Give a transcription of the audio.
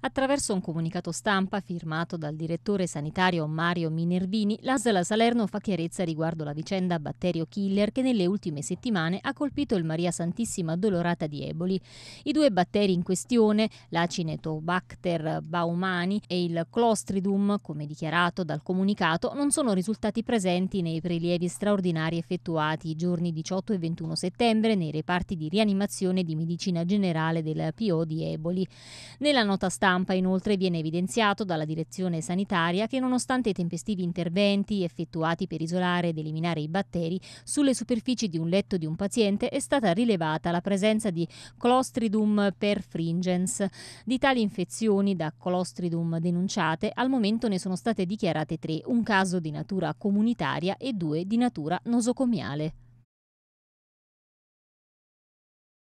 Attraverso un comunicato stampa firmato dal direttore sanitario Mario Minervini, l'Asla Salerno fa chiarezza riguardo la vicenda batterio killer che nelle ultime settimane ha colpito il Maria Santissima Dolorata di Eboli. I due batteri in questione, l'acinetobacter baumani e il clostridum, come dichiarato dal comunicato, non sono risultati presenti nei prelievi straordinari effettuati i giorni 18 e 21 settembre nei reparti di rianimazione di medicina generale del PO di Eboli. Nella nota stampa stampa inoltre viene evidenziato dalla direzione sanitaria che nonostante i tempestivi interventi effettuati per isolare ed eliminare i batteri, sulle superfici di un letto di un paziente è stata rilevata la presenza di Clostridum perfringens. Di tali infezioni da Clostridum denunciate al momento ne sono state dichiarate tre, un caso di natura comunitaria e due di natura nosocomiale.